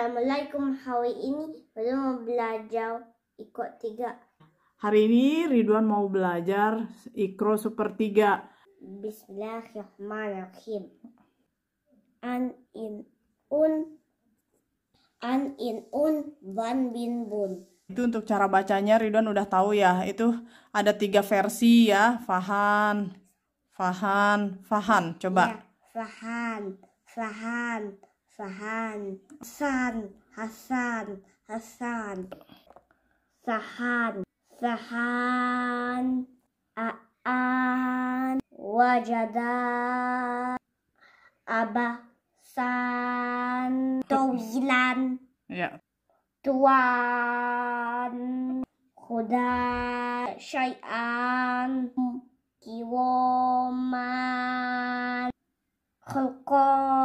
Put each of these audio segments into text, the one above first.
Assalamualaikum. Hari ini Ridwan mau belajar ikut tiga. Hari ini Ridwan mau belajar ikro super tiga. Bismillahirrahmanirrahim. An in un an in un van bin bun. Itu untuk cara bacanya Ridwan udah tahu ya. Itu ada tiga versi ya. Fahan, Fahan, Fahan. Coba. Ya, fahan, Fahan. Sahan, Hasan, Hasan, Hasan. Sahan, Sahan, Aan, Wajada, San, Towilan. Ya. Tuan, Huda, Syai'an, Kiwoman, Khulqon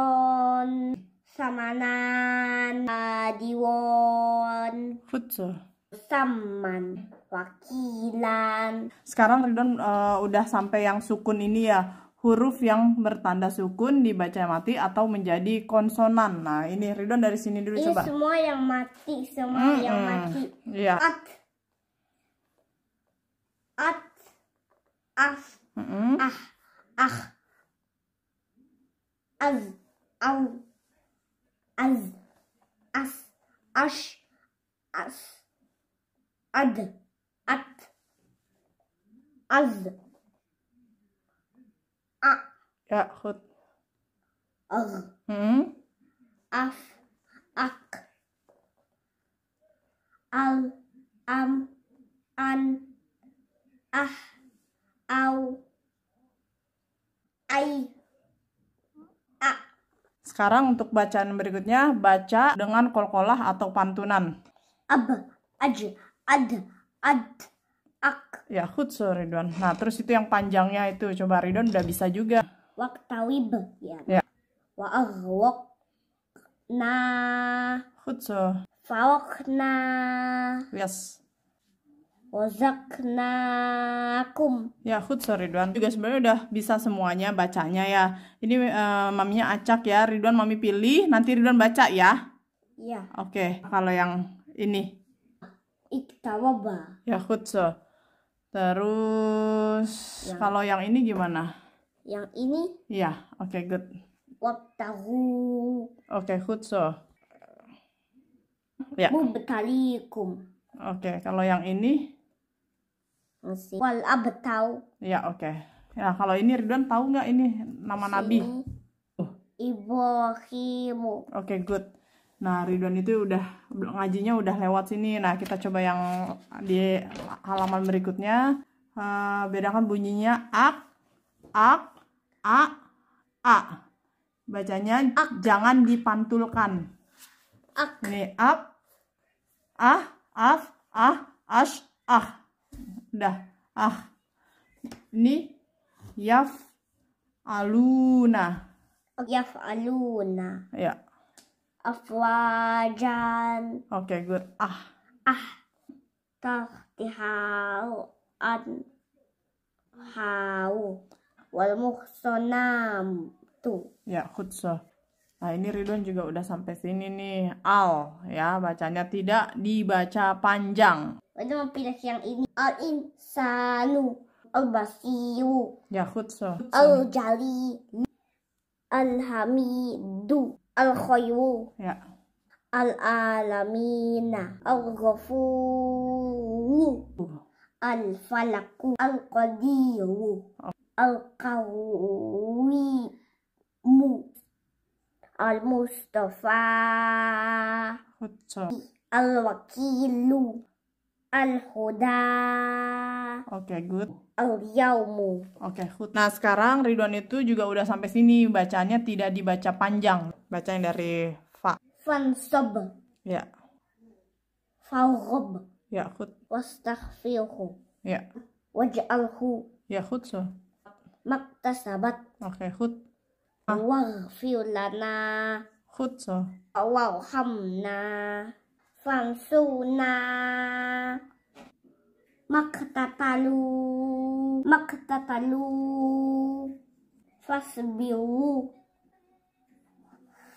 samanan diwon futsal saman wakilan sekarang Ridwan uh, udah sampai yang sukun ini ya huruf yang bertanda sukun dibaca mati atau menjadi konsonan nah ini Ridwan dari sini dulu ini coba semua yang mati semua mm -hmm. yang mati yeah. at at af, mm -hmm. ah ah az au أز أس أش أس أد أت أز أ يأخذ أغ أف أق أل أم أن أح أو أي أ Sekarang untuk bacaan berikutnya, baca dengan kolkolah atau pantunan. Ab, aj, ad, ad, ak. Ya, khutsu Ridwan. Nah, terus itu yang panjangnya itu. Coba Ridwan udah bisa juga. Waktawib. Ya. ya. Wa'agwak. Na. Khut Fawakna. Yes wazaknakum. Ya, Khud, sorry Ridwan. Juga sebenarnya udah bisa semuanya bacanya ya. Ini uh, maminya acak ya. Ridwan mami pilih, nanti Ridwan baca ya. Iya. Oke, okay. kalau yang ini. Iktawaba. Ya, Khud, so. Terus yang... kalau yang ini gimana? Yang ini? Iya, oke okay, good. Waktu. Oke, okay, good so. Ya. Oke, okay, kalau yang ini? Masih. wal abtau ya oke okay. Ya, nah kalau ini Ridwan tahu nggak ini nama Sini. nabi uh. Ibrahimu oke okay, good Nah, Ridwan itu udah ngajinya udah lewat sini. Nah, kita coba yang di halaman berikutnya. Uh, bedakan bunyinya ak, ak, a, a. Bacanya ak. jangan dipantulkan. Ak. Ini ak, ah, af, ah, ash, ah. Udah. Ah. Ini yaf aluna. Yaf aluna. Ya. Afwajan. Oke, okay, good. Ah. Ah. Tahtihau an hau wal muhsanam tu. Ya, khutsah. Nah, ini Ridwan juga udah sampai sini nih. Al, ya, bacanya tidak dibaca panjang. Itu mau pilih yang ini. Al insanu, al basiu Ya, khutso Al jali, al hamidu, al khoyu Ya. Al alamina, al ghafuru. Uh. Al falaku, al qadiru, al qawru. Al Al Mustafa, Wakilu, Al Huda, Oke, okay, good. Al-yaumu. Oke, okay, good. Nah, sekarang Ridwan itu juga udah sampai sini bacanya tidak dibaca panjang. Baca yang dari fa. Fansob. Ya. Rob, Ya, khut. Wastaghfirhu. Ya. Waj'alhu. Ya, good so. Maktasabat. Oke, okay, khut. Ờ. wow phiêu là na khút rồi ờ, wow hầm na phang su na maktapalu maktapalu fasbiu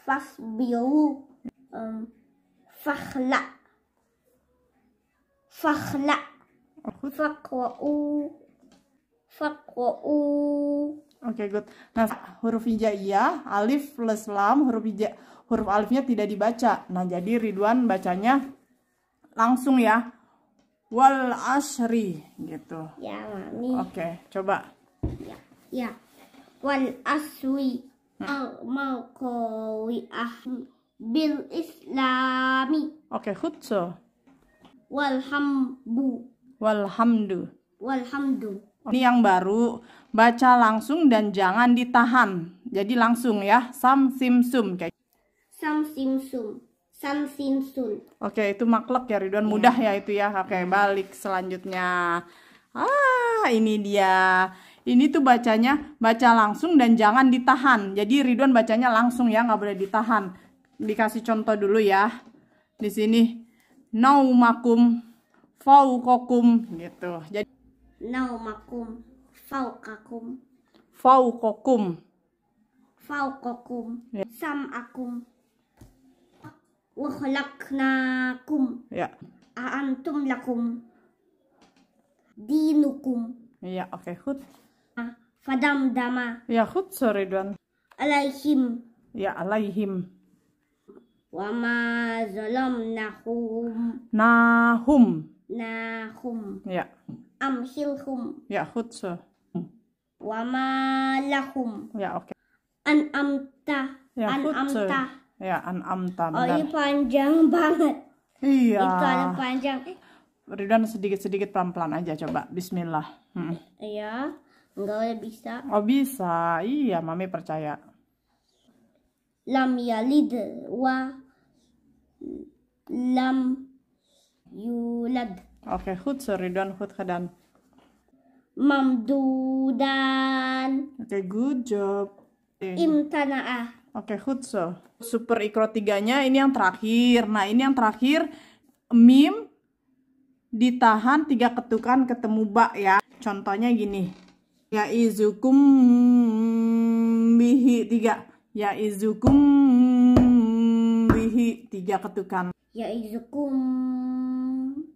fasbiu um, fakhla ờ, fakhla fakhwa'u fakhwa'u Oke, okay, good. Nah, huruf hijaiyah, alif plus lam, huruf hija, huruf alifnya tidak dibaca. Nah, jadi Ridwan bacanya langsung ya. Wal asri gitu. Ya, Mami. Oke, okay, coba. Ya. Ya. Wal asri hmm. al maqawi ah bil islami. Oke, okay, khutso. Walhamdu. Walhamdu. Walhamdu. Ini yang baru, baca langsung dan jangan ditahan. Jadi langsung ya, sam sim sum kayak. Gitu. Sam sim sum. Sam sim sum. Oke, itu maklek ya Ridwan, ya. mudah ya itu ya. Oke, iya. balik selanjutnya. Ah, ini dia. Ini tuh bacanya baca langsung dan jangan ditahan. Jadi Ridwan bacanya langsung ya, nggak boleh ditahan. Dikasih contoh dulu ya. Di sini naumakum faukokum gitu. Jadi نومكم فوقكم فوقكم فوقكم yeah. سمعكم وخلقناكم yeah. lakum لكم دينكم Ja, oké, okay, goed. Ah, fadamdama. yeah goed, sorry dan. Alayhim. Ja, alayhim. Wama zalam nahum. Nahum. Nahum. yeah hilhum. Ja, ya, goed zo. Hmm. ma lahum. Ja, ya, oké. An amta. Ya, أن Ya, an amta. Oh, ini panjang banget. Iya. Itu ada panjang. Ridwan sedikit-sedikit pelan-pelan aja coba. Bismillah. Hmm. Iya. Iya, nggak ya, bisa. Oh bisa. Iya, mami percaya. Lam yalid wa lam yulad. Oke, khud so Ridwan hut kedan mamdudan. Oke, okay, good job. Okay. Eh. Imtana'ah. Oke, okay, hutso. Super ikro tiganya ini yang terakhir. Nah, ini yang terakhir mim ditahan tiga ketukan ketemu ba ya. Contohnya gini. Ya izukum bihi tiga. Ya izukum bihi tiga ketukan. Ya izukum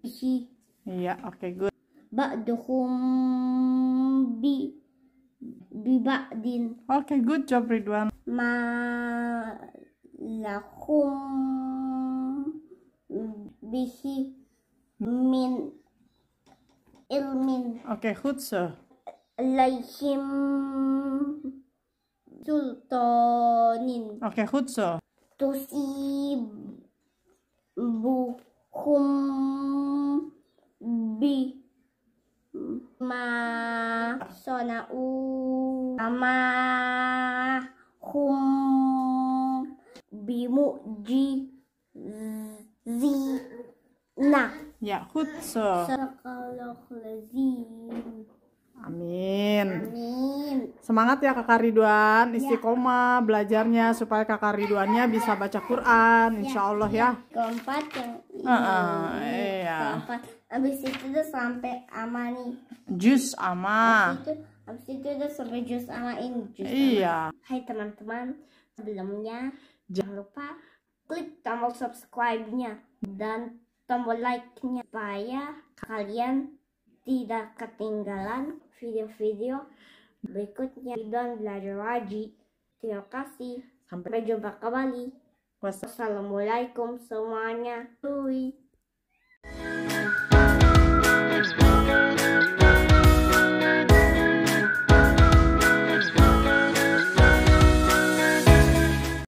bihi. Iya, oke okay, good ba'duhum bi bi ba'din. Okay, good job Ridwan. Ma lakum bihi min ilmin. Okay, hutsa. Laihim sultanin. Okay, hutsa. Tusib buhum so. Amin. Amin. Semangat ya Kakak Ridwan, ya. istiqomah ya. belajarnya supaya Kakak Ridwannya bisa baca Quran, ya. Insya Allah ya. ya. Keempat yang ini. Uh, uh, iya. Keempat. Abis itu tuh sampai nih Jus ama. Abis itu, abis tuh sampai jus ama ini. Jus iya. Hai teman-teman, sebelumnya jangan lupa klik tombol subscribe-nya dan tombol like-nya supaya kalian tidak ketinggalan video-video berikutnya dan belajar wajib. Terima kasih. Sampai jumpa kembali. Wassalamualaikum semuanya. Bye.